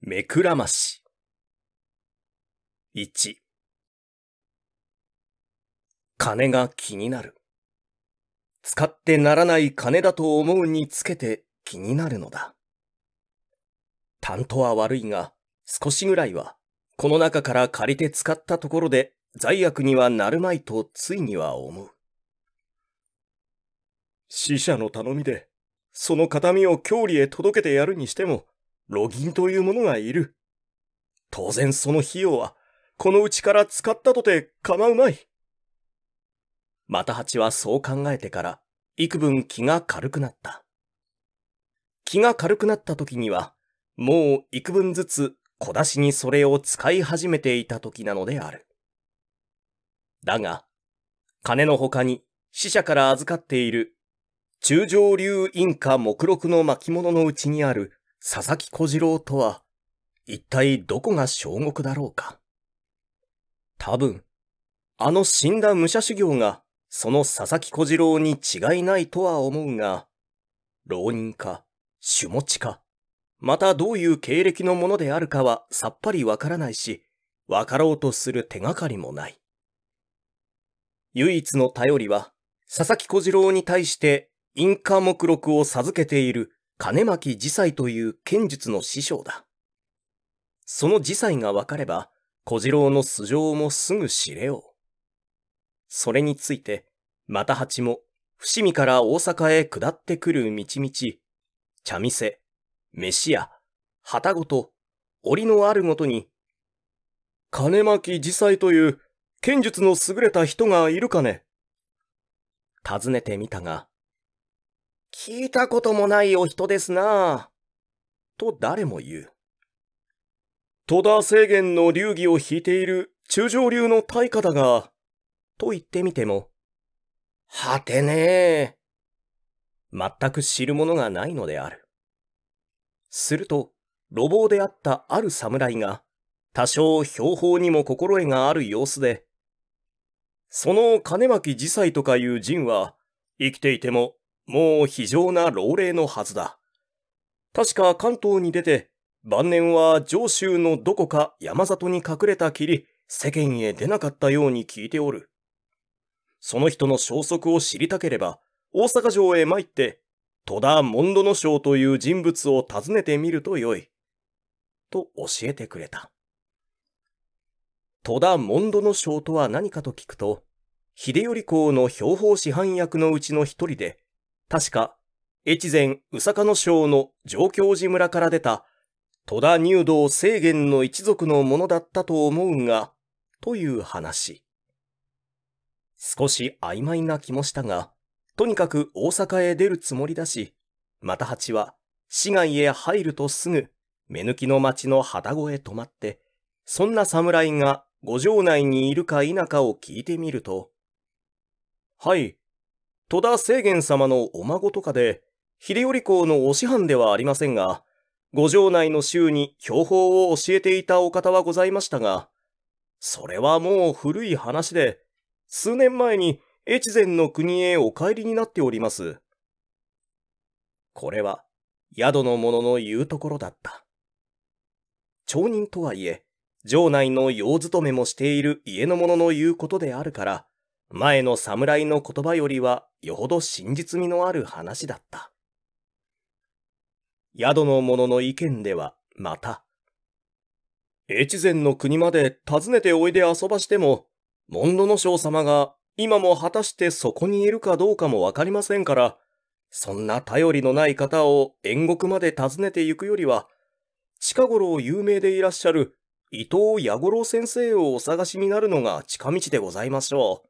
目くらまし。1。金が気になる。使ってならない金だと思うにつけて気になるのだ。担当は悪いが、少しぐらいは、この中から借りて使ったところで罪悪にはなるまいとついには思う。死者の頼みで、その形見を郷里へ届けてやるにしても、ロギンというものがいる。当然その費用は、このうちから使ったとて構うまい。またチはそう考えてから、幾分気が軽くなった。気が軽くなった時には、もう幾分ずつ小出しにそれを使い始めていた時なのである。だが、金の他に死者から預かっている中上流印下目録の巻物のうちにある佐々木小次郎とは、一体どこが小国だろうか。多分、あの死んだ武者修行が、その佐々木小次郎に違いないとは思うが、浪人か、守持ちか、またどういう経歴のものであるかはさっぱりわからないし、わかろうとする手がかりもない。唯一の頼りは、佐々木小次郎に対して、インカ目録を授けている金巻自斎という剣術の師匠だ。その自斎がわかれば、小次郎の素性もすぐ知れよう。それについて、又八も、伏見から大阪へ下ってくる道々、茶店、飯屋、旗ごと、檻のあるごとに、金巻自斎という剣術の優れた人がいるかね尋ねてみたが、聞いたこともないお人ですなと誰も言う。戸田制限の流儀を引いている中上流の大家だが、と言ってみても、はてねえ。全く知るものがないのである。すると、路傍であったある侍が、多少標法にも心得がある様子で、その金巻自祭とかいう人は、生きていてももう非常な老齢のはずだ。確か関東に出て、晩年は上州のどこか山里に隠れたきり、世間へ出なかったように聞いておる。その人の消息を知りたければ、大阪城へ参って、戸田門戸の将という人物を訪ねてみるとよい。と教えてくれた。戸田門戸の将とは何かと聞くと、秀頼公の標法師範役のうちの一人で、確か、越前宇坂の省の上京寺村から出た、戸田入道制限の一族のものだったと思うが、という話。少し曖昧な気もしたが、とにかく大阪へ出るつもりだし、又八は市街へ入るとすぐ、目抜きの町の旗子へ泊まって、そんな侍が五条内にいるか否かを聞いてみると、はい、戸田清元様のお孫とかで、秀頼公のお師範ではありませんが、五条内の州に標法を教えていたお方はございましたが、それはもう古い話で、数年前に越前の国へお帰りになっております。これは、宿の者の言うところだった。町人とはいえ、城内の用勤めもしている家の者の言うことであるから、前の侍の言葉よりはよほど真実味のある話だった。宿の者の意見では、また。越前の国まで訪ねておいで遊ばしても、モンドノ将様が今も果たしてそこにいるかどうかもわかりませんから、そんな頼りのない方を縁国まで訪ねて行くよりは、近頃有名でいらっしゃる伊藤八五郎先生をお探しになるのが近道でございましょう。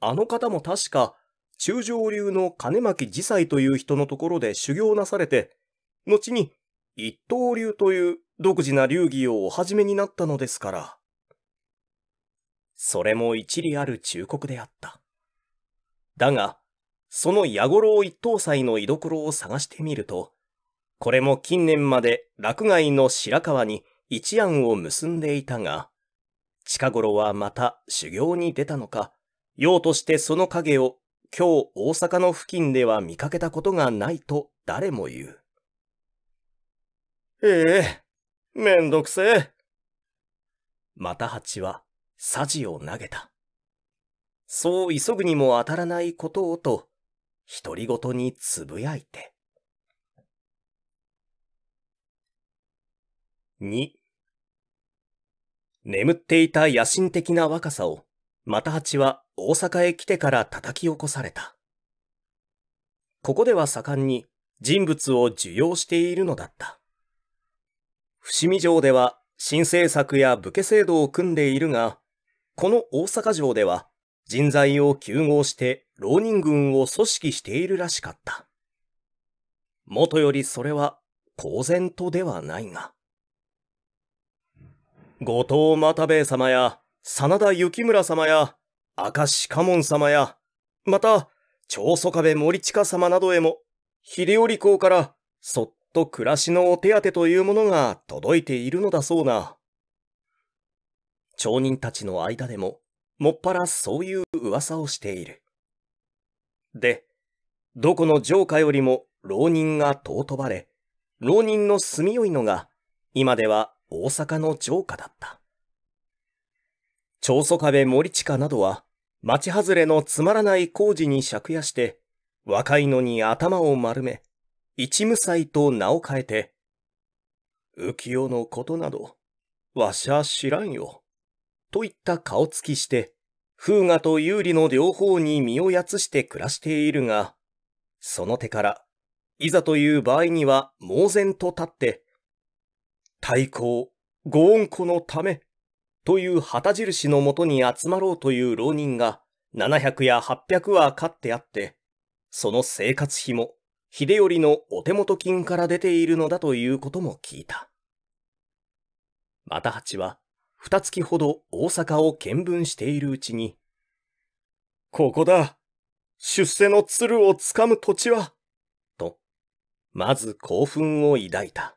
あの方も確か、中上流の金巻自祭という人のところで修行なされて、後に一刀流という独自な流儀をお始めになったのですから。それも一理ある忠告であった。だが、その矢五郎一等祭の居所を探してみると、これも近年まで落外の白川に一案を結んでいたが、近頃はまた修行に出たのか、用としてその影を今日大阪の付近では見かけたことがないと誰も言う。ええ、めんどくせえ。また蜂は、サジを投げた。そう急ぐにも当たらないことをと、独り言につぶやいて。二、眠っていた野心的な若さを、また蜂は大阪へ来てから叩き起こされた。ここでは盛んに人物を受容しているのだった。伏見城では新政策や武家制度を組んでいるが、この大阪城では人材を休合して浪人軍を組織しているらしかった。もとよりそれは公然とではないが。後藤又兵衛様や真田幸村様や明石家門様や、また、長宗我部森近様などへも、秀頼公からそっと暮らしのお手当というものが届いているのだそうな。町人たちの間でも、もっぱらそういう噂をしている。で、どこの城下よりも浪人が尊ばれ、浪人の住みよいのが、今では大阪の城下だった。長宗我部森近などは、町外れのつまらない工事に借家して、若いのに頭を丸め、一無才と名を変えて、浮世のことなど、わしゃ知らんよ、といった顔つきして、風雅と有利の両方に身をやつして暮らしているが、その手から、いざという場合には猛然と立って、太鼓、ご恩子のため、という旗印のもとに集まろうという浪人が700や800は勝ってあって、その生活費も秀頼のお手元金から出ているのだということも聞いた。又八は二月ほど大阪を見聞しているうちに、ここだ出世の鶴をつかむ土地はと、まず興奮を抱いた。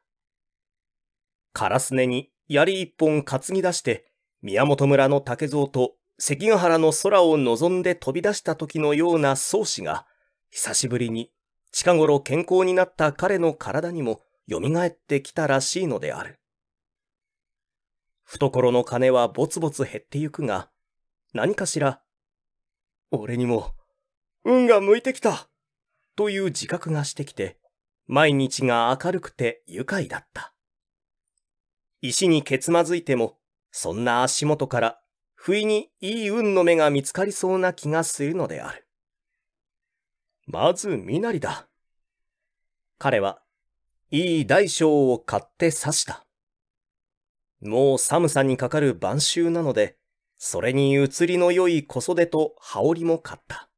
カラスネに槍一本担ぎ出して、宮本村の竹蔵と関ヶ原の空を望んで飛び出した時のような宗氏が、久しぶりに近頃健康になった彼の体にも蘇ってきたらしいのである。懐の金はぼつぼつ減ってゆくが、何かしら、俺にも、運が向いてきたという自覚がしてきて、毎日が明るくて愉快だった。石にけつまずいてもそんな足元から、不意にいい運の目が見つかりそうな気がするのである。まず、身なりだ。彼は、いい大小を買って刺した。もう寒さにかかる晩秋なので、それに移りの良い小袖と羽織も買った。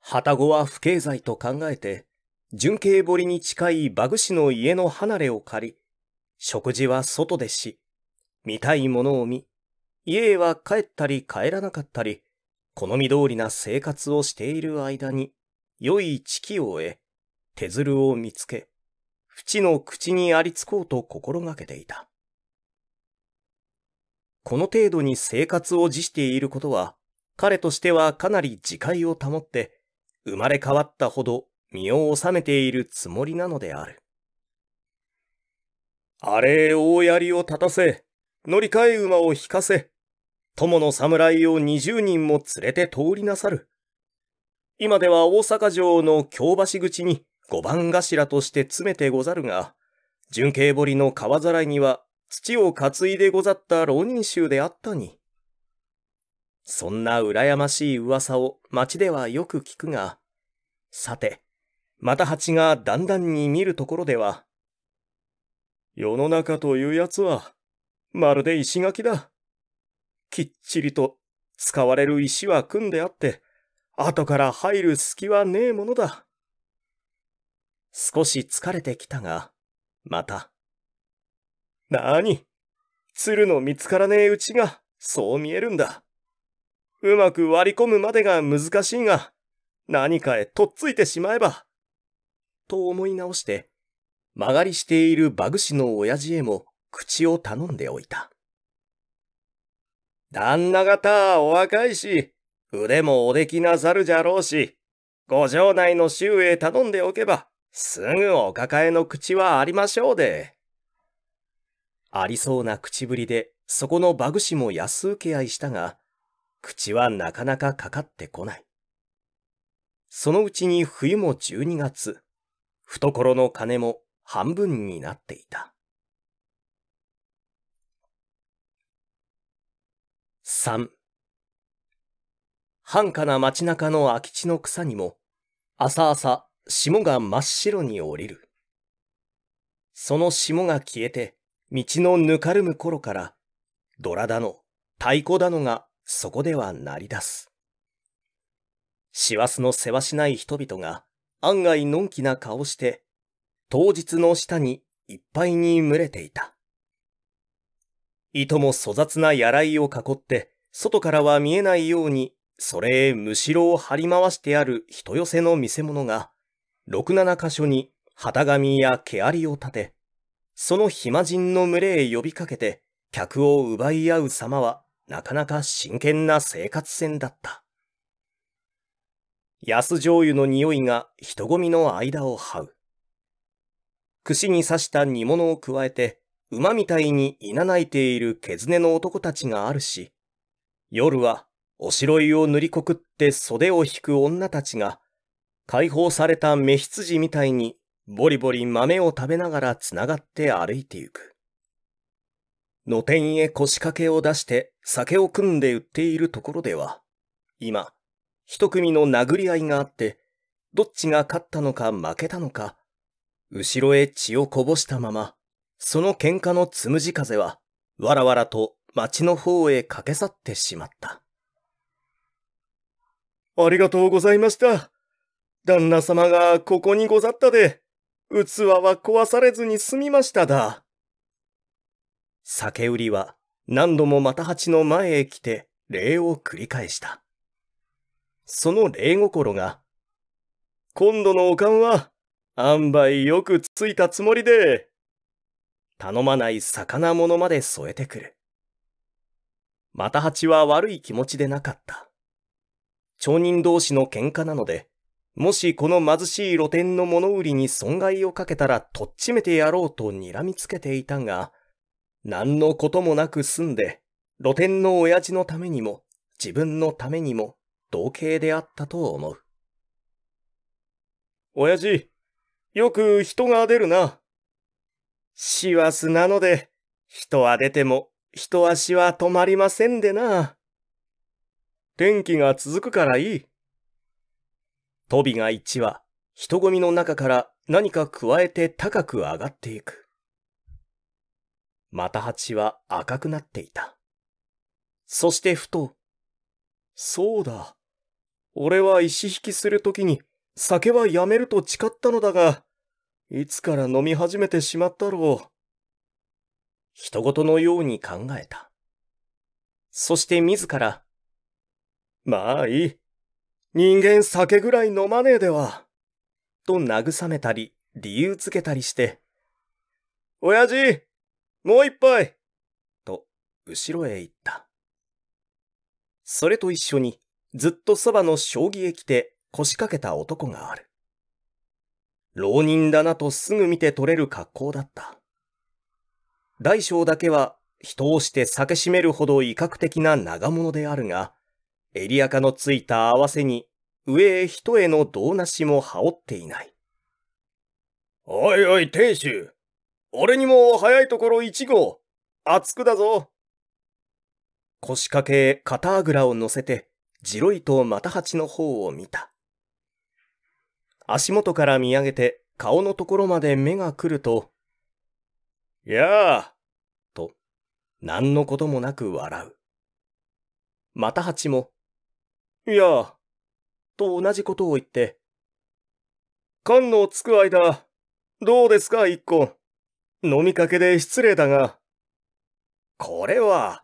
旗子は不経済と考えて、純慶堀に近い馬具師の家の離れを借り、食事は外でし、見たいものを見、家へは帰ったり帰らなかったり、好み通りな生活をしている間に、良い地期を得、手鶴を見つけ、淵の口にありつこうと心がけていた。この程度に生活を辞していることは、彼としてはかなり自戒を保って、生まれ変わったほど身を治めているつもりなのである。あれ、大槍を立たせ、乗り換え馬を引かせ、友の侍を二十人も連れて通りなさる。今では大阪城の京橋口に五番頭として詰めてござるが、純慶堀の川ざらいには土を担いでござった浪人衆であったに。そんな羨ましい噂を町ではよく聞くが、さて、また蜂がだんだんに見るところでは、世の中というやつは、まるで石垣だ。きっちりと使われる石は組んであって、後から入る隙はねえものだ。少し疲れてきたが、また。なーに、鶴の見つからねえうちが、そう見えるんだ。うまく割り込むまでが難しいが、何かへとっついてしまえば。と思い直して、曲がりしている馬グ師の親父へも口を頼んでおいた。旦那方、お若いし、腕もおできなさるじゃろうし、ご城内の州へ頼んでおけば、すぐお抱えの口はありましょうで。ありそうな口ぶりで、そこの馬師も安請け合いしたが、口はなかなかかかってこない。そのうちに冬も12月、懐の金も半分になっていた。3繁華な街中の空き地の草にも、朝朝霜が真っ白に降りる。その霜が消えて、道のぬかるむ頃から、ドラだの、太鼓だのがそこでは鳴り出す。師走のせわしない人々が案外のんきな顔して、当日の下にいっぱいに群れていた。いとも粗雑なやらいを囲って、外からは見えないように、それへむしろを張り回してある人寄せの見せ物が、六七箇所に旗紙や毛ありを立て、その暇人の群れへ呼びかけて、客を奪い合う様は、なかなか真剣な生活戦だった。安醤油の匂いが人混みの間を這う。串に刺した煮物を加えて、馬みたいにいなないている毛ずねの男たちがあるし、夜はおしろいを塗りこくって袖を引く女たちが、解放された目羊みたいにボリボリ豆を食べながらつながって歩いてゆく。露店へ腰掛けを出して酒を組んで売っているところでは、今、一組の殴り合いがあって、どっちが勝ったのか負けたのか、後ろへ血をこぼしたまま、その喧嘩のつむじ風は、わらわらと町の方へ駆け去ってしまった。ありがとうございました。旦那様がここにござったで、器は壊されずに済みましただ。酒売りは何度も又八の前へ来て礼を繰り返した。その礼心が、今度のおかんは、あんばいよくついたつもりで、頼まない魚物まで添えてくる。またチは悪い気持ちでなかった。町人同士の喧嘩なので、もしこの貧しい露店の物売りに損害をかけたらとっちめてやろうと睨みつけていたが、何のこともなく済んで、露店の親父のためにも、自分のためにも、同型であったと思う。親父、よく人が出るな。師走なので、人は出ても、人足は止まりませんでな。天気が続くからいい。トビが一羽、人混みの中から何か加えて高く上がっていく。また蜂は赤くなっていた。そしてふと、そうだ。俺は石引きするときに酒はやめると誓ったのだが、いつから飲み始めてしまったろう。人事のように考えた。そして自ら、まあいい。人間酒ぐらい飲まねえでは。と慰めたり、理由つけたりして、親父、もう一杯と、後ろへ行った。それと一緒に、ずっとそばの将棋へ来て腰掛けた男がある。浪人だなとすぐ見て取れる格好だった。大将だけは人をして酒しめるほど威嚇的な長物であるが、襟垢のついた合わせに、上へ人への胴なしも羽織っていない。おいおい、亭主。俺にも早いところ一号。熱くだぞ。腰掛け肩あぐらを乗せて、じろいと又八の方を見た。足元から見上げて顔のところまで目が来ると、やあと、何のこともなく笑う。また蜂も、やあと同じことを言って、缶のつく間、どうですか一個。飲みかけで失礼だが。これは、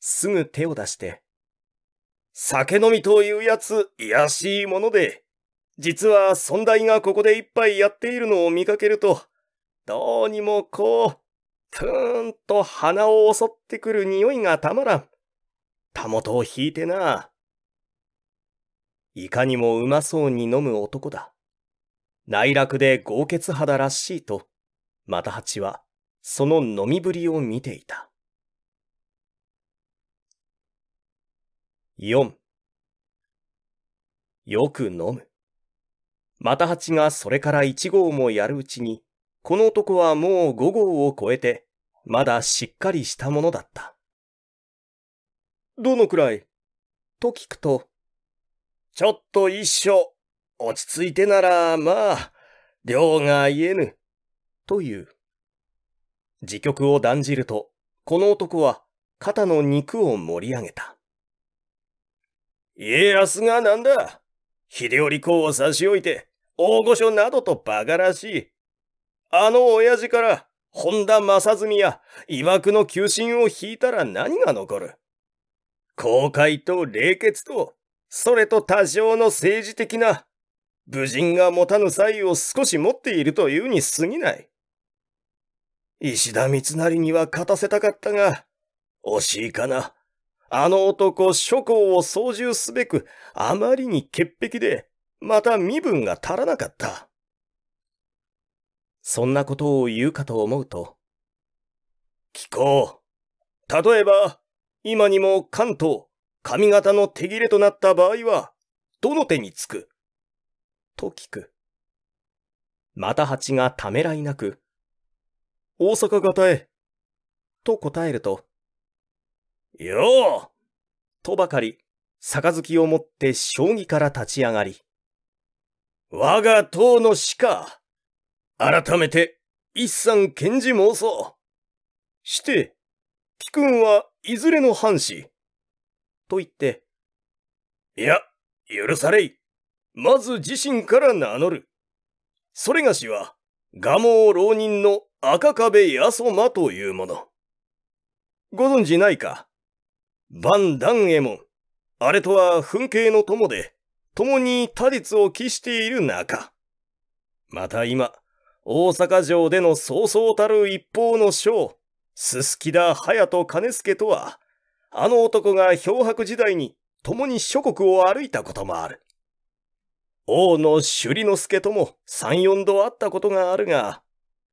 すぐ手を出して、酒飲みというやつ、癒しいもので、実は尊大がここで一杯やっているのを見かけると、どうにもこう、プーンと鼻を襲ってくる匂いがたまらん。たもとを引いてな。いかにもうまそうに飲む男だ。内楽で豪傑肌らしいと、またチはその飲みぶりを見ていた。4よく飲む。又八がそれから1号もやるうちに、この男はもう5号を超えて、まだしっかりしたものだった。どのくらいと聞くと、ちょっと一緒、落ち着いてなら、まあ、量が言えぬ、という。自局を断じると、この男は肩の肉を盛り上げた。家康がなんだ秀頼公を差し置いて、大御所などと馬鹿らしい。あの親父から、本田正純や曰くの求心を引いたら何が残る公開と冷血と、それと多少の政治的な、武人が持たぬ才を少し持っているというに過ぎない。石田三成には勝たせたかったが、惜しいかな。あの男、諸侯を操縦すべく、あまりに潔癖で、また身分が足らなかった。そんなことを言うかと思うと。聞こう。例えば、今にも関東、髪型の手切れとなった場合は、どの手につくと聞く。また蜂がためらいなく、大阪方へ、と答えると、ようとばかり、杯を持って将棋から立ち上がり、我が党の死か。改めて、一三検事妄想。して、貴君はいずれの藩士と言って。いや、許されい。まず自身から名乗る。それがしは、蒲生浪人の赤壁安馬というもの。ご存じないか万段衛門。あれとは噴景の友で、共に他律を期している中、また今、大阪城での早々たる一方の将、すすきだ隼人兼助とは、あの男が漂白時代に共に諸国を歩いたこともある。王の首里之助とも三四度会ったことがあるが、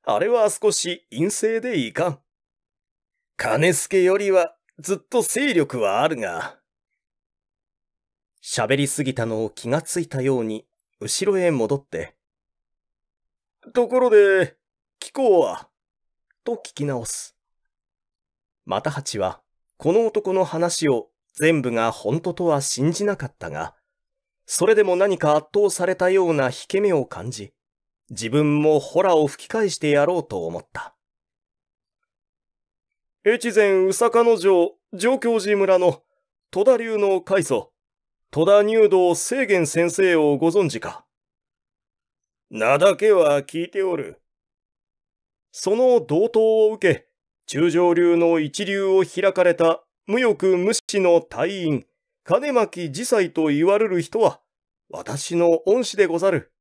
あれは少し陰性でいかん。金助よりはずっと勢力はあるが、喋りすぎたのを気がついたように、後ろへ戻って。ところで、こうはと聞き直す。また八は、この男の話を全部が本当とは信じなかったが、それでも何か圧倒されたような引け目を感じ、自分もホラを吹き返してやろうと思った。越前宇坂の城、上京寺村の戸田流の開祖、戸田入道清源先生をご存知か名だけは聞いておる。その同等を受け、中上流の一流を開かれた無欲無視の隊員、金巻司祭と言われる人は、私の恩師でござる。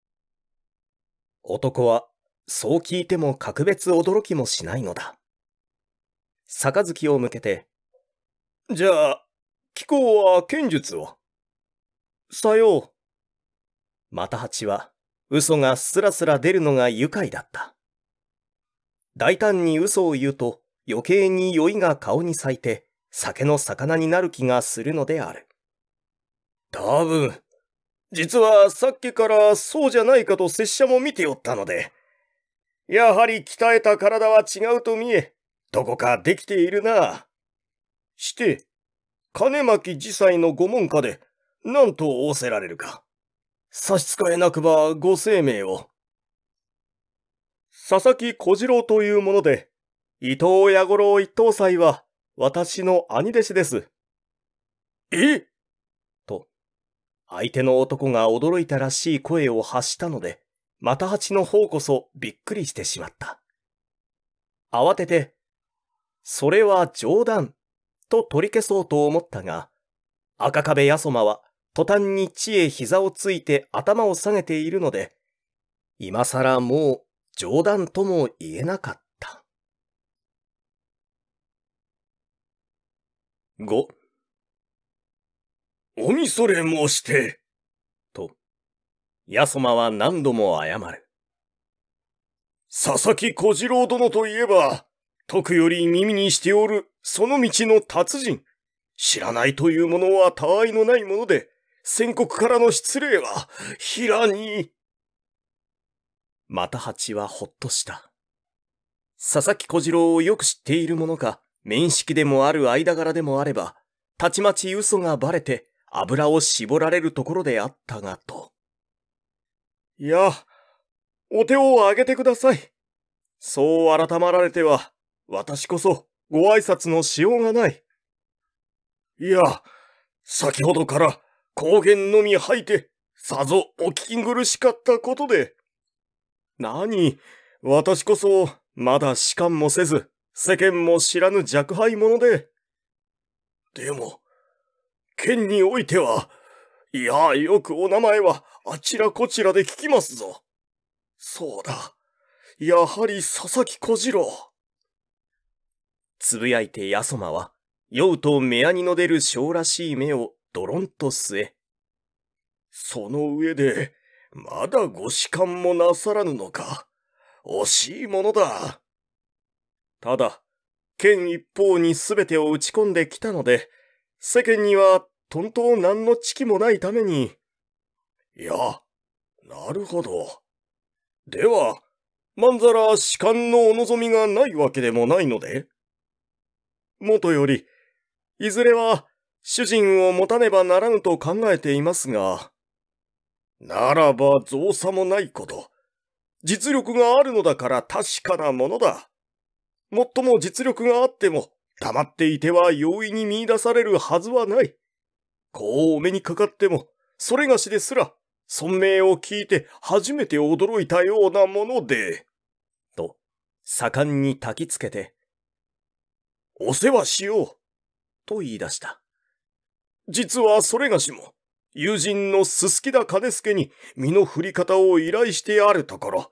男は、そう聞いても格別驚きもしないのだ。杯を向けて、じゃあ、貴公は剣術をさよう。またチは、嘘がすらすら出るのが愉快だった。大胆に嘘を言うと、余計に酔いが顔に咲いて、酒の魚になる気がするのである。多分、実はさっきからそうじゃないかと拙者も見ておったので、やはり鍛えた体は違うと見え、どこかできているな。して、金巻自祭の御門下で、何と仰せられるか。差し支えなくばご生命を。佐々木小次郎というもので、伊藤弥五郎一等祭は私の兄弟子です。えと、相手の男が驚いたらしい声を発したので、また八の方こそびっくりしてしまった。慌てて、それは冗談と取り消そうと思ったが、赤壁やそまは途端に地へ膝をついて頭を下げているので、今更もう冗談とも言えなかった。五。おみそれ申して、と、やそまは何度も謝る。佐々木小次郎殿といえば、徳より耳にしておるその道の達人。知らないというものは他愛のないもので、宣告からの失礼は、平に。また蜂はほっとした。佐々木小次郎をよく知っているものか、面識でもある間柄でもあれば、たちまち嘘がばれて油を絞られるところであったがと。いや、お手を挙げてください。そう改まられては、私こそご挨拶のしようがない。いや、先ほどから光源のみ吐いて、さぞお聞き苦しかったことで。何、私こそ、まだ士官もせず、世間も知らぬ若輩者で。でも、県においては、いや、よくお名前はあちらこちらで聞きますぞ。そうだ。やはり佐々木小次郎。つぶやいてヤソマは、酔うと目やにの出る小らしい目をドロンと据え、その上で、まだご士官もなさらぬのか。惜しいものだ。ただ、剣一方に全てを打ち込んできたので、世間には、とんと何の知識もないために。いや、なるほど。では、まんざら士官のお望みがないわけでもないのでもとより、いずれは主人を持たねばならぬと考えていますが。ならば造作もないこと。実力があるのだから確かなものだ。もっとも実力があっても、黙っていては容易に見出されるはずはない。こうお目にかかっても、それがしですら、尊名を聞いて初めて驚いたようなもので。と、盛んに焚きつけて、お世話しよう、と言い出した。実はそれがしも、友人のすすきだ金助に身の振り方を依頼してあるところ、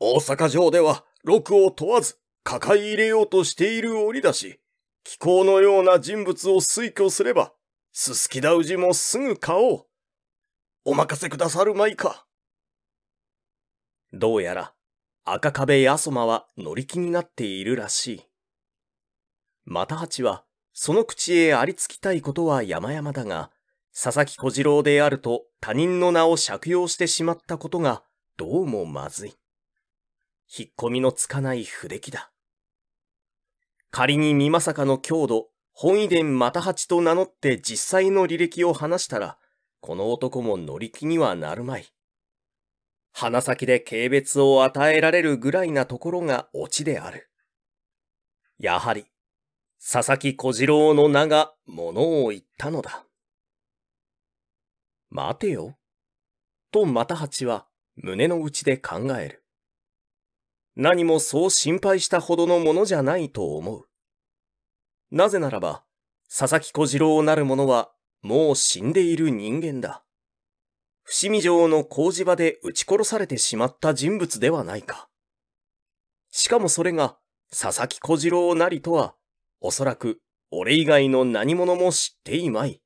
大阪城では禄を問わず抱え入れようとしている折だし、気候のような人物を推挙すれば、すすきだ氏もすぐ買おう。お任せくださるまいか。どうやら、赤壁やそまは乗り気になっているらしい。た八はその口へありつきたいことは山々だが、佐々木小次郎であると他人の名を借用してしまったことがどうもまずい。引っ込みのつかない不出来だ。仮に美かの郷土、本遺伝又八と名乗って実際の履歴を話したら、この男も乗り気にはなるまい。鼻先で軽蔑を与えられるぐらいなところがオチである。やはり、佐々木小次郎の名が物を言ったのだ。待てよ。と又八は胸の内で考える。何もそう心配したほどのものじゃないと思う。なぜならば、佐々木小次郎なる者はもう死んでいる人間だ。伏見城の工事場で撃ち殺されてしまった人物ではないか。しかもそれが佐々木小次郎なりとはおそらく俺以外の何者も知っていまい。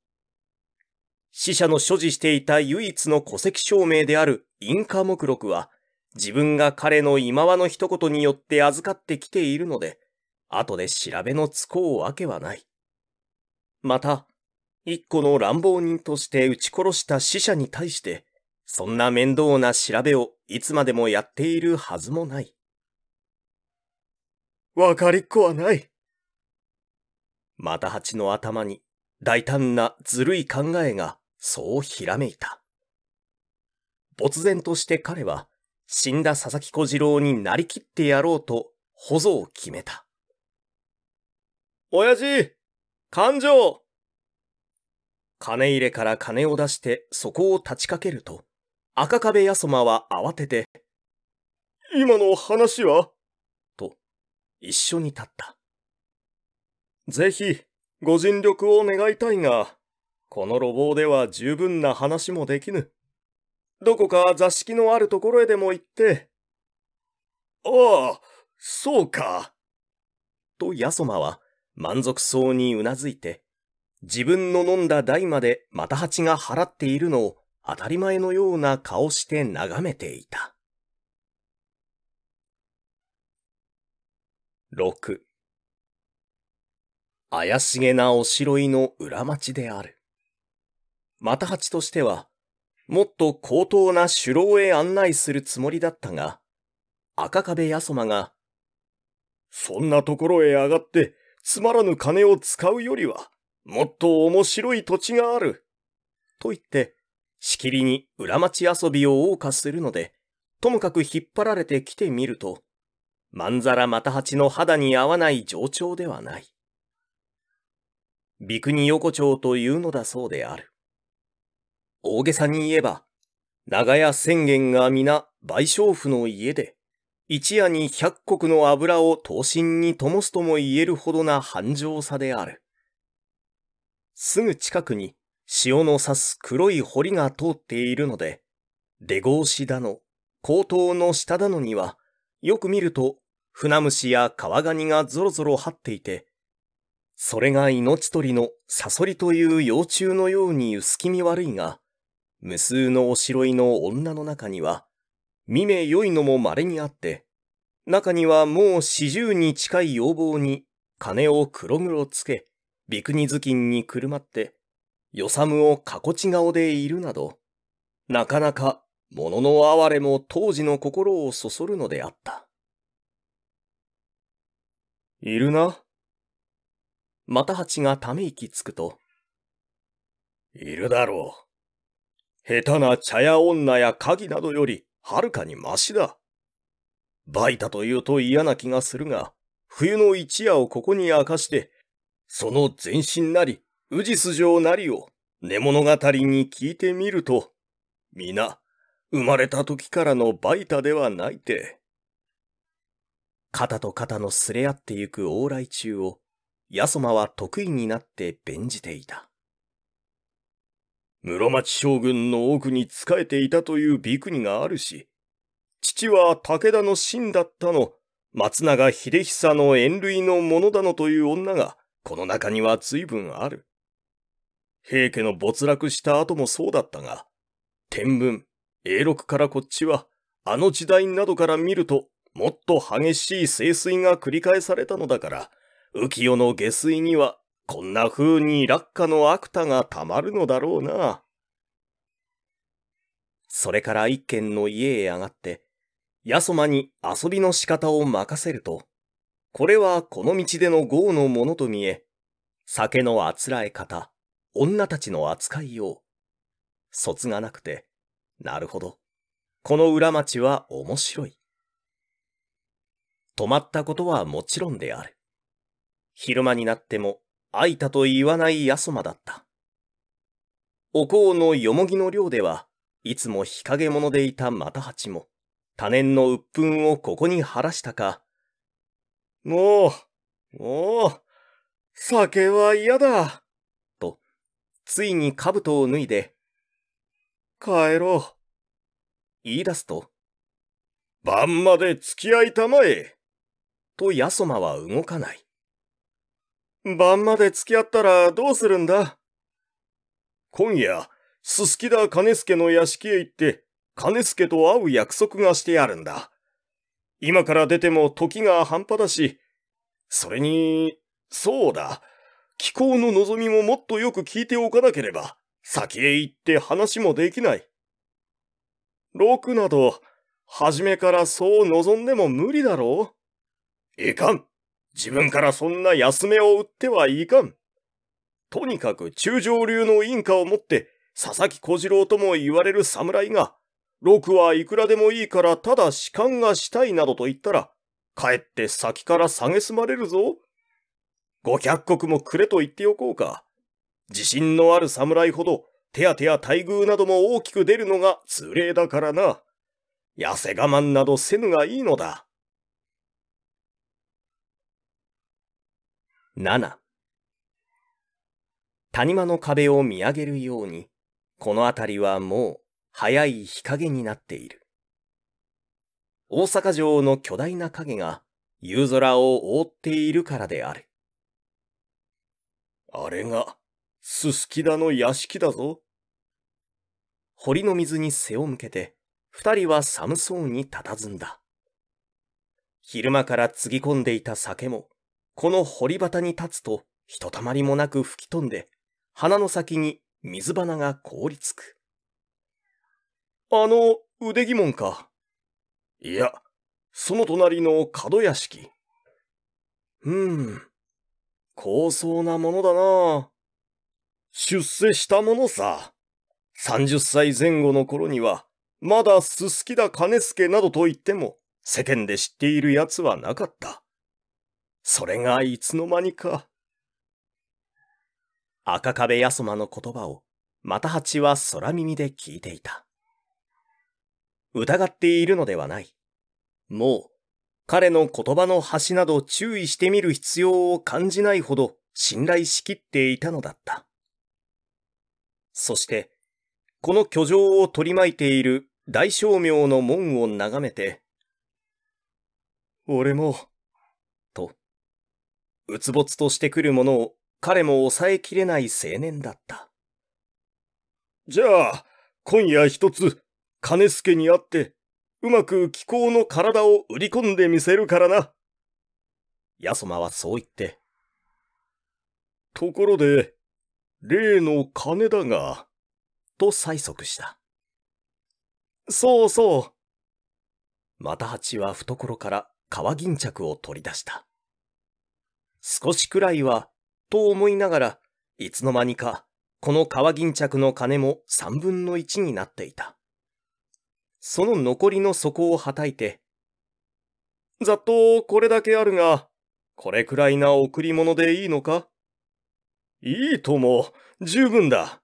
死者の所持していた唯一の戸籍証明であるインカ目録は、自分が彼の今和の一言によって預かってきているので、後で調べのつこうわけはない。また、一個の乱暴人として撃ち殺した死者に対して、そんな面倒な調べをいつまでもやっているはずもない。わかりっこはない。また蜂の頭に大胆なずるい考えがそうひらめいた。没然として彼は死んだ佐々木小次郎になりきってやろうと保存を決めた。親父勘定金入れから金を出してそこを立ちかけると、赤壁やそまは慌てて、今の話はと、一緒に立った。ぜひ、ご尽力を願いたいが、この路傍では十分な話もできぬ。どこか座敷のあるところへでも行って。ああ、そうか。と、ヤソマは満足そうにうなずいて、自分の飲んだ代までまた蜂が払っているのを当たり前のような顔して眺めていた。六。怪しげなおしろいの裏町である。又八としては、もっと高等な首楼へ案内するつもりだったが、赤壁そまが、そんなところへ上がって、つまらぬ金を使うよりは、もっと面白い土地がある。と言って、しきりに裏町遊びを謳歌するので、ともかく引っ張られて来てみると、まんざらまた八の肌に合わない情調ではない。ビクニ横丁というのだそうである。大げさに言えば、長屋宣言が皆賠償婦の家で、一夜に百国の油を刀身に灯すとも言えるほどな繁盛さである。すぐ近くに潮の差す黒い堀が通っているので、出格子だの、高頭の下だのには、よく見ると、船虫や川ガニがぞろぞろ張っていて、それが命取りのサソリという幼虫のように薄気味悪いが、無数のおしろいの女の中には、見目良いのも稀にあって、中にはもう四十に近い要望に金を黒黒つけ、ビクニズキンにくるまって、よさむをかこち顔でいるなど、なかなか物の哀れも当時の心をそそるのであった。いるな。また八がため息つくと。いるだろう。下手な茶屋女や鍵などよりはるかにましだ。バイタというと嫌な気がするが、冬の一夜をここに明かして、その全身なり、氏ス城なりを、寝物語に聞いてみると、皆、生まれた時からのバイタではないて。肩と肩のすれ合ってゆく往来中を、やそまは得意になって弁じていた。室町将軍の奥に仕えていたという美国があるし、父は武田の真だったの、松永秀久の縁類のものだのという女が、この中には随分ある。平家の没落した後もそうだったが、天文、永禄からこっちは、あの時代などから見ると、もっと激しい清水が繰り返されたのだから、浮世の下水には、こんな風に落下の悪多がたまるのだろうな。それから一軒の家へ上がって、やそまに遊びの仕方を任せると、これはこの道での豪のものと見え、酒のあつらえ方、女たちの扱いよう、卒がなくて、なるほど、この裏町は面白い。止まったことはもちろんである。昼間になっても、開いたと言わないやそまだった。お香のよもぎの寮では、いつも日陰者でいた又八も、多年の鬱憤をここに晴らしたか。もう、もう、酒は嫌だ。と、ついに兜を脱いで、帰ろう。言い出すと、晩まで付き合いたまえ。と、やそまは動かない。晩まで付き合ったらどうするんだ今夜、すすきだ金助の屋敷へ行って、金助と会う約束がしてあるんだ。今から出ても時が半端だし、それに、そうだ、気候の望みももっとよく聞いておかなければ、先へ行って話もできない。ロクなど、初めからそう望んでも無理だろういかん自分からそんな安めを売ってはいかん。とにかく中上流の印鑑を持って、佐々木小次郎とも言われる侍が、六はいくらでもいいからただ士官がしたいなどと言ったら、かえって先から蔑まれるぞ。五百国もくれと言っておこうか。自信のある侍ほど、手当や待遇なども大きく出るのが通例だからな。痩せ我慢などせぬがいいのだ。7谷間の壁を見上げるように、この辺りはもう早い日陰になっている。大阪城の巨大な影が夕空を覆っているからである。あれが、すすきだの屋敷だぞ。堀の水に背を向けて、二人は寒そうに佇んだ。昼間からつぎ込んでいた酒も、この堀端に立つと、ひとたまりもなく吹き飛んで、鼻の先に水花が凍りつく。あの腕疑問か。いや、その隣の角屋敷。うん、高層なものだな出世したものさ。30歳前後の頃には、まだすすきだ金助などと言っても、世間で知っている奴はなかった。それがいつの間にか。赤壁やそまの言葉を、また八は空耳で聞いていた。疑っているのではない。もう、彼の言葉の端など注意してみる必要を感じないほど信頼しきっていたのだった。そして、この居城を取り巻いている大商名の門を眺めて、俺も、うつぼつとしてくるものを彼も抑えきれない青年だった。じゃあ、今夜一つ、金助に会って、うまく気候の体を売り込んでみせるからな。ヤソマはそう言って。ところで、例の金だが、と催促した。そうそう。また蜂は懐から革銀着を取り出した。少しくらいは、と思いながら、いつの間にか、この川銀着の金も三分の一になっていた。その残りの底をはたいて、ざっとこれだけあるが、これくらいな贈り物でいいのかいいとも、十分だ。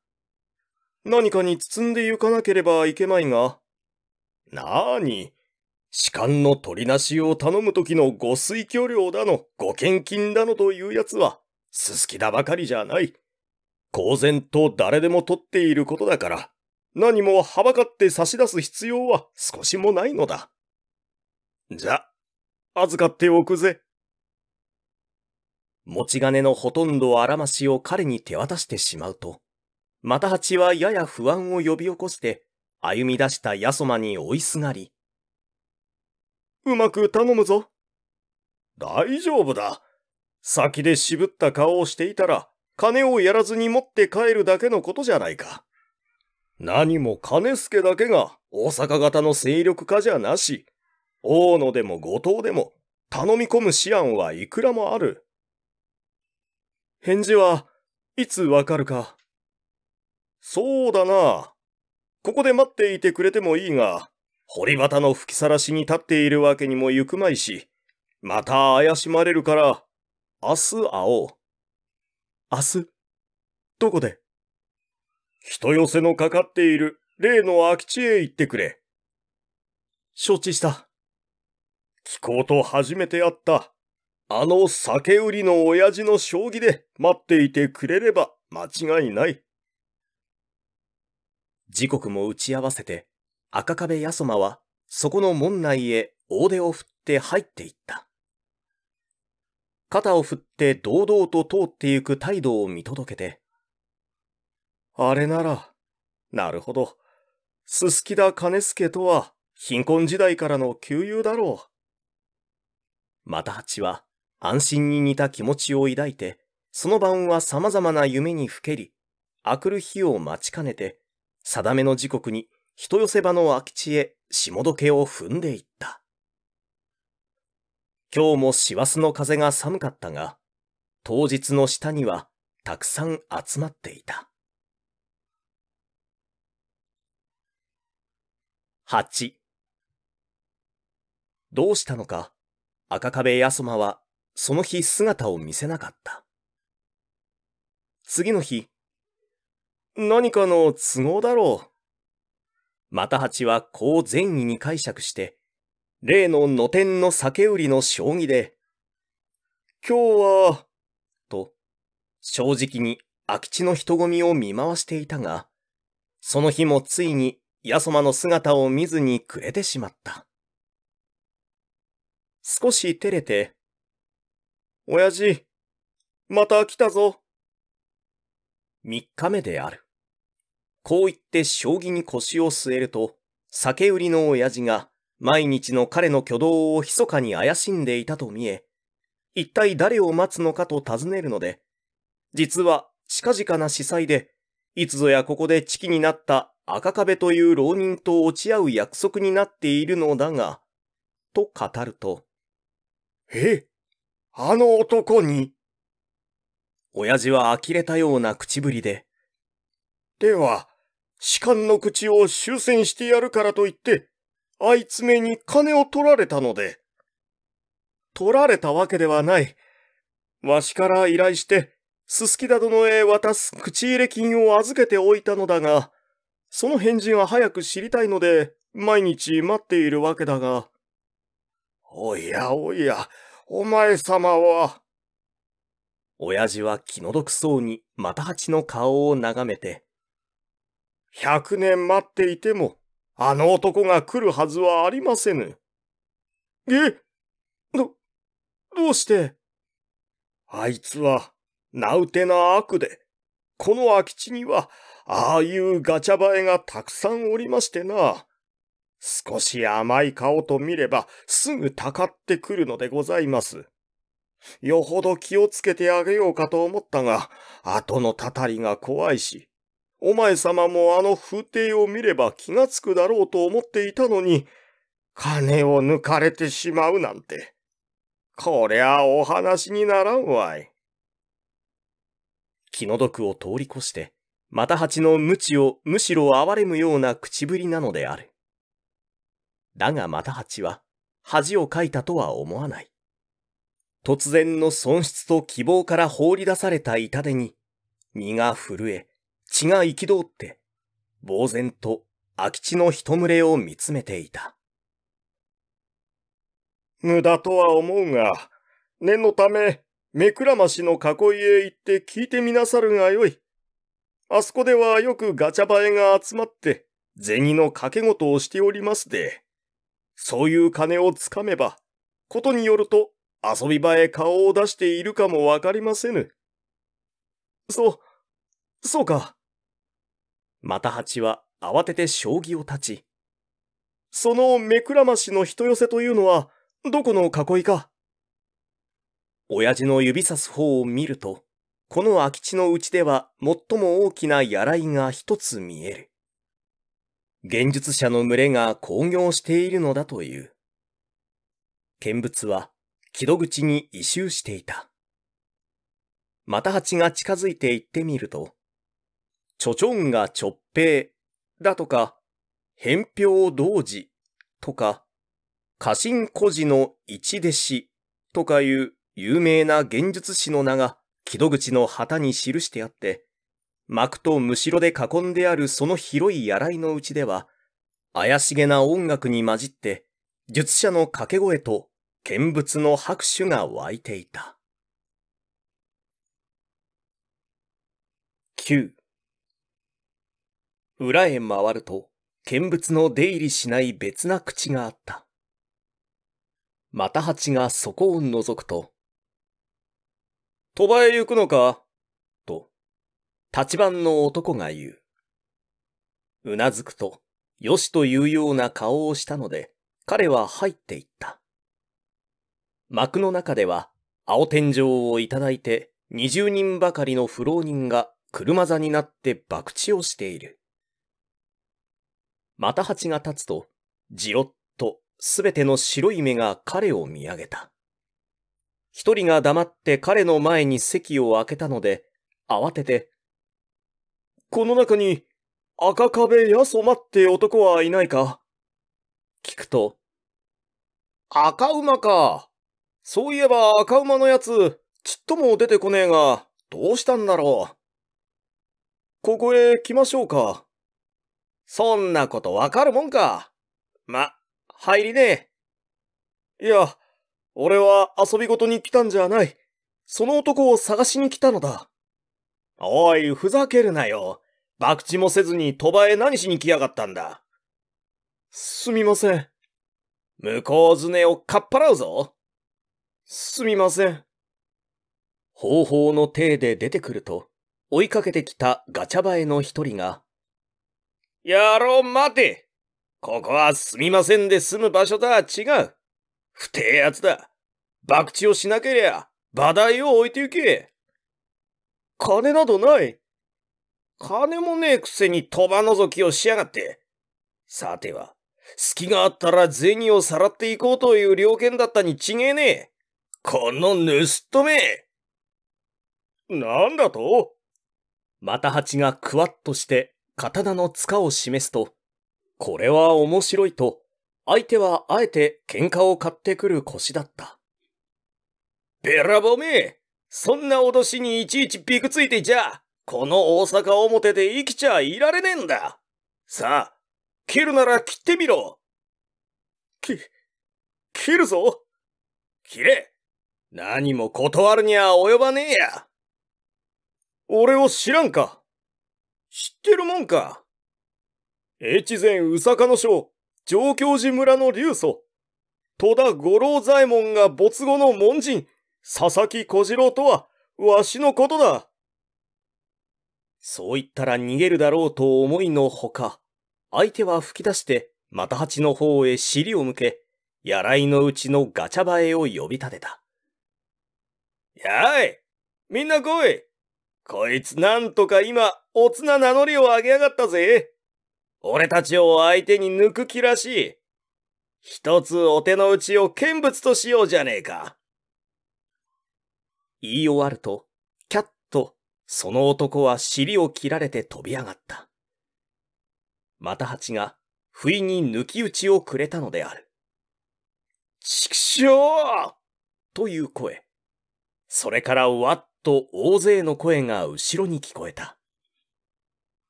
何かに包んでゆかなければいけないが。なーに、士官の取りなしを頼む時のご推挙料だの、ご献金だのというやつは、すすきだばかりじゃない。公然と誰でも取っていることだから、何もはばかって差し出す必要は少しもないのだ。じゃ、預かっておくぜ。持ち金のほとんどあらましを彼に手渡してしまうと、又八はやや不安を呼び起こして、歩み出したやそまに追いすがり、うまく頼むぞ。大丈夫だ。先で渋った顔をしていたら、金をやらずに持って帰るだけのことじゃないか。何も金助だけが大阪型の勢力化じゃなし。大野でも後藤でも頼み込む思案はいくらもある。返事はいつわかるか。そうだな。ここで待っていてくれてもいいが、堀端の吹きさらしに立っているわけにも行くまいし、また怪しまれるから、明日会おう。明日、どこで人寄せのかかっている例の空き地へ行ってくれ。承知した。気候と初めて会った、あの酒売りの親父の将棋で待っていてくれれば間違いない。時刻も打ち合わせて赤壁やそまは、そこの門内へ大手を振って入っていった。肩を振って堂々と通ってゆく態度を見届けて、あれなら、なるほど、すすきだ兼助とは貧困時代からの旧友だろう。また八は安心に似た気持ちを抱いて、その晩は様々な夢にふけり、明くる日を待ちかねて、定めの時刻に人寄せ場の空き地へ下時を踏んでいった。今日も師走の風が寒かったが、当日の下にはたくさん集まっていた。8どうしたのか、赤壁やそまはその日姿を見せなかった。次の日、何かの都合だろう。また八はこう善意に解釈して、例の野天の酒売りの将棋で、今日は、と、正直に空き地の人混みを見回していたが、その日もついにヤソマの姿を見ずに暮れてしまった。少し照れて、親父、また来たぞ。三日目である。こう言って将棋に腰を据えると、酒売りの親父が毎日の彼の挙動を密かに怪しんでいたと見え、一体誰を待つのかと尋ねるので、実は近々な司祭で、いつぞやここで知己になった赤壁という浪人と落ち合う約束になっているのだが、と語ると、えあの男に親父は呆れたような口ぶりで、では、士官の口を終戦してやるからと言って、あいつめに金を取られたので。取られたわけではない。わしから依頼して、すすきだ殿へ渡す口入れ金を預けておいたのだが、その返事は早く知りたいので、毎日待っているわけだが。おやおや、お前様は。親父は気の毒そうに、また八の顔を眺めて、100年待っていても、あの男が来るはずはありませぬ。えど、どうしてあいつは、ナウテな悪で、この空き地には、ああいうガチャバエがたくさんおりましてな。少し甘い顔と見れば、すぐたかってくるのでございます。よほど気をつけてあげようかと思ったが、後のたたりが怖いし、お前様もあの風景を見れば気がつくだろうと思っていたのに、金を抜かれてしまうなんて。こりゃお話にならんわい。気の毒を通り越して、また蜂の無知をむしろ哀れむような口ぶりなのである。だがまた蜂は、恥をかいたとは思わない。突然の損失と希望から放り出された痛手に、身が震え、血が憤って、呆然と空き地の人群れを見つめていた。無駄とは思うが、念のため、目くらましの囲いへ行って聞いてみなさるがよい。あそこではよくガチャバエが集まって、銭の掛け事をしておりますで、そういう金をつかめば、ことによると遊び場へ顔を出しているかもわかりませぬ。そ、そうか。た蜂は慌てて将棋を立ち。その目くらましの人寄せというのは、どこの囲いか親父の指さす方を見ると、この空き地のうちでは最も大きな野らいが一つ見える。現術者の群れが興行しているのだという。見物は、木戸口に異臭していた。た蜂が近づいて行ってみると、ちょちょんがちょっぺいだとか、返表同時とか、家臣孤児の一弟子とかいう有名な現術師の名が木戸口の旗に記してあって、幕とむしろで囲んであるその広い屋らいのうちでは、怪しげな音楽に混じって、術者の掛け声と見物の拍手が湧いていた。9裏へ回ると、見物の出入りしない別な口があった。また蜂がそこを覗くと、鳥羽へ行くのかと、立番の男が言う。うなずくと、よしというような顔をしたので、彼は入っていった。幕の中では、青天井をいただいて、二十人ばかりの不老人が車座になって博打をしている。また蜂が立つと、じろっとすべての白い目が彼を見上げた。一人が黙って彼の前に席を開けたので、慌てて、この中に赤壁やそまって男はいないか聞くと、赤馬か。そういえば赤馬のやつ、ちっとも出てこねえが、どうしたんだろう。ここへ来ましょうか。そんなことわかるもんか。ま、入りねえ。いや、俺は遊びごとに来たんじゃない。その男を探しに来たのだ。おい、ふざけるなよ。博打もせずに鳥羽へ何しに来やがったんだ。すみません。向こうずねをかっぱらうぞ。すみません。方法の体で出てくると、追いかけてきたガチャバエの一人が野郎待てここはすみませんで済む場所とは違う。不定奴だ。博打をしなけりゃ、馬台を置いてゆけ。金などない。金もねえくせに飛ばぞきをしやがって。さては、隙があったら銭をさらっていこうという了見だったに違えねえ。この盗っ人めなんだとまた蜂がクワッとして刀の塚を示すと、これは面白いと、相手はあえて喧嘩を買ってくる腰だった。べらぼめそんな脅しにいちいちびくついていちゃ、この大阪表で生きちゃいられねえんだ。さあ、切るなら切ってみろ。き、切るぞ。切れ。何も断るには及ばねえや。俺を知らんか。知ってるもんか。越前宇坂の将、上京寺村の竜祖、戸田五郎左衛門が没後の門人、佐々木小次郎とは、わしのことだ。そう言ったら逃げるだろうと思いのほか、相手は吹き出して、また蜂の方へ尻を向け、やらいのうちのガチャバエを呼び立てた。やいみんな来いこいつなんとか今、おつな名乗りを上げやがったぜ。俺たちを相手に抜く気らしい。一つお手の内を見物としようじゃねえか。言い終わると、キャッと、その男は尻を切られて飛び上がった。また蜂が、不意に抜き打ちをくれたのである。畜生という声。それからわっと大勢の声が後ろに聞こえた。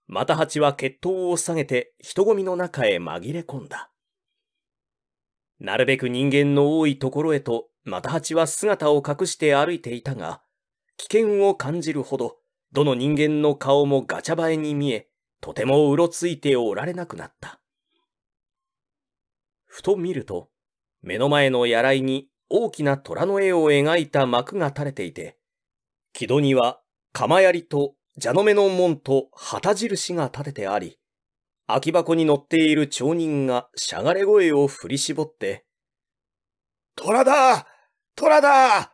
また蜂は血統を下げて人混みの中へ紛れ込んだ。なるべく人間の多いところへと、また蜂は姿を隠して歩いていたが、危険を感じるほど、どの人間の顔もガチャ映えに見え、とてもうろついておられなくなった。ふと見ると、目の前のやらいに大きな虎の絵を描いた幕が垂れていて、木戸には釜槍と蛇の目の門と旗印が立ててあり、空き箱に乗っている町人がしゃがれ声を振り絞って、虎だ虎だ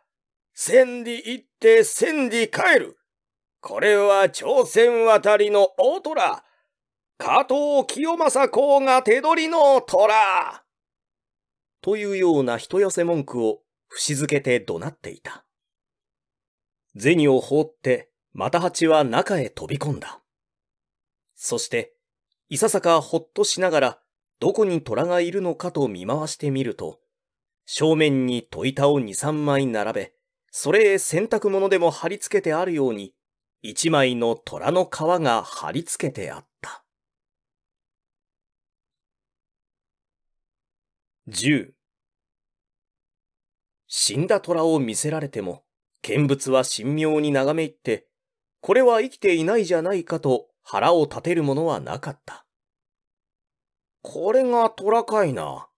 千里行って千里帰るこれは朝鮮渡りの大虎加藤清正公が手取りの虎というような人寄せ文句を節づけて怒鳴っていた。銭を放ってまたチは中へ飛び込んだ。そして、いささかほっとしながら、どこに虎がいるのかと見回してみると、正面に戸板を二三枚並べ、それへ洗濯物でも貼り付けてあるように、一枚の虎の皮が貼り付けてあった。十。死んだ虎を見せられても、見物は神妙に眺め入って、これは生きていないじゃないかと腹を立てるものはなかった。これが虎かいな。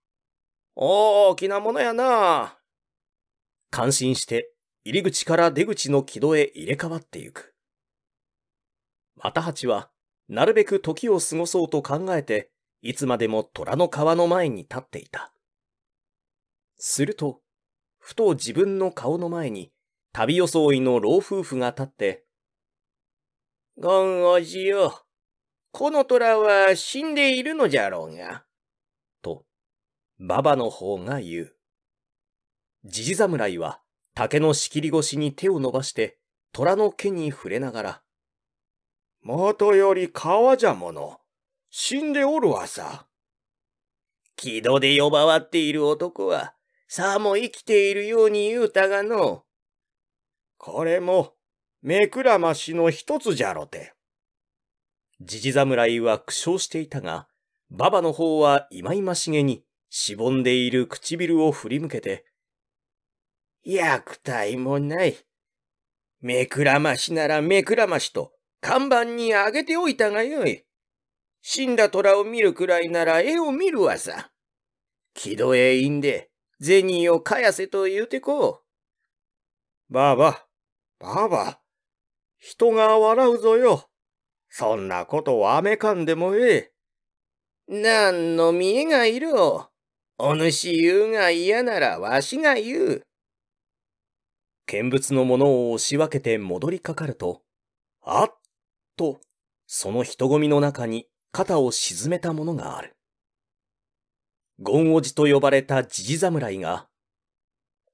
大きなものやな。感心して入り口から出口の軌道へ入れ替わってゆく。また八は、なるべく時を過ごそうと考えて、いつまでも虎の皮の前に立っていた。すると、ふと自分の顔の前に、旅装いの老夫婦が立ってごんおじよ。この虎は死んでいるのじゃろうが。と、馬場の方が言う。じじ侍は竹の仕切り越しに手を伸ばして虎の毛に触れながら。もとより川じゃもの。死んでおるわさ。木戸で呼ばわっている男は、さも生きているように言うたがの。これも、目くらましの一つじゃろて。じじ侍は苦笑していたが、馬場の方はい々しげに、しぼんでいる唇を振り向けて、役体もない。目くらましなら目くらましと、看板にあげておいたがよい。死んだ虎を見るくらいなら絵を見るわさ。木戸へいんで、銭を返せと言うてこう。ばあば、ばあば、人が笑うぞよ。そんなことはめかんでもええ。何の見えがいるお。お主言うが嫌ならわしが言う。見物のものを押し分けて戻りかかると、あっと、その人混みの中に肩を沈めたものがある。ゴンおじと呼ばれたじじ侍が、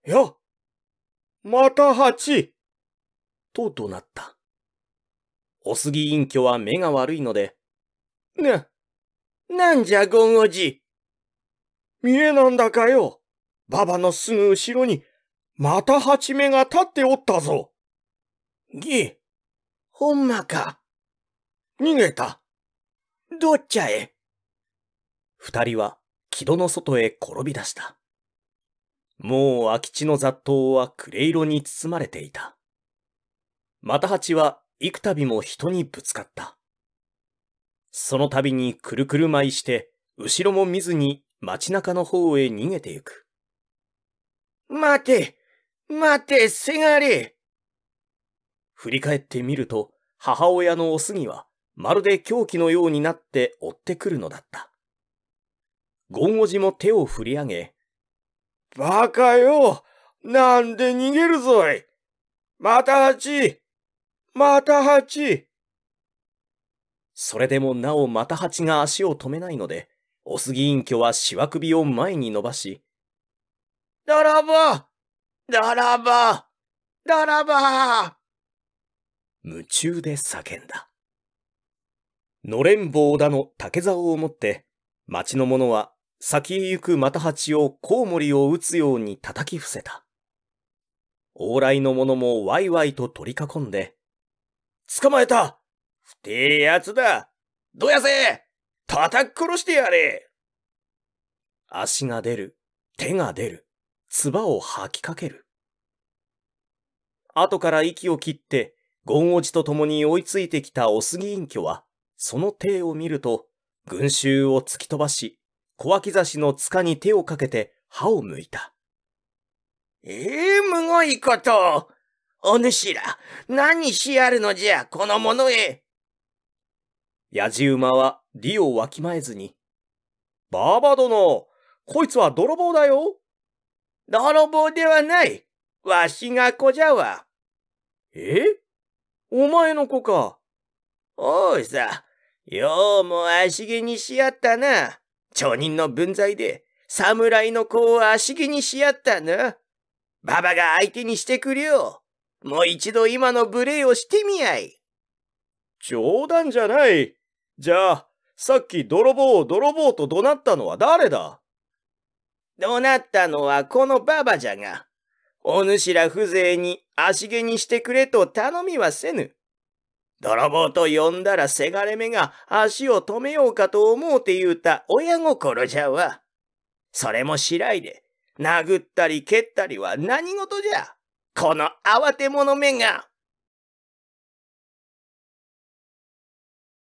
やまた蜂と怒鳴った。おぎ隠居は目が悪いので、な、なんじゃごんおじ。見えなんだかよ。馬場のすぐ後ろに、また八目が立っておったぞ。ぎほんまか。逃げた。どっちゃえ。二人は木戸の外へ転び出した。もう空き地の雑踏は暮れ色に包まれていた。また蜂は幾度も人にぶつかった。その度にくるくる舞いして、後ろも見ずに街中の方へ逃げてゆく。待て待て、せがれ振り返ってみると、母親のお杉は、まるで狂気のようになって追ってくるのだった。ゴンおじも手を振り上げ、バカよなんで逃げるぞいまたあっちまた八それでもなおまた蜂が足を止めないので、お杉隠居はしわ首を前に伸ばし、ならばならばならば夢中で叫んだ。のれん棒だの竹竿を持って、町の者は先へ行く又蜂をコウモリを打つように叩き伏せた。往来の者もワイワイと取り囲んで、捕まえた不定奴だどやせ叩き殺してやれ足が出る、手が出る、唾を吐きかける。後から息を切って、ゴンオジと共に追いついてきたお杉隠居は、その手を見ると、群衆を突き飛ばし、小脇差しの塚に手をかけて歯をむいた。ええー、むごいことお主ら、何しやるのじゃ、この者へ。野じ馬は、理をわきまえずに。バーバ殿、こいつは泥棒だよ。泥棒ではない。わしが子じゃわ。えお前の子か。おうさ、ようも足毛にしやったな。町人の分際で、侍の子を足毛にしやったな。ババが相手にしてくれよ。もう一度今の無礼をしてみやい。冗談じゃない。じゃあ、さっき泥棒を泥棒と怒鳴ったのは誰だ怒鳴ったのはこのババじゃが、お主ら風情に足毛にしてくれと頼みはせぬ。泥棒と呼んだらせがれめが足を止めようかと思うて言うた親心じゃわ。それもしらいで、殴ったり蹴ったりは何事じゃ。この慌て者めが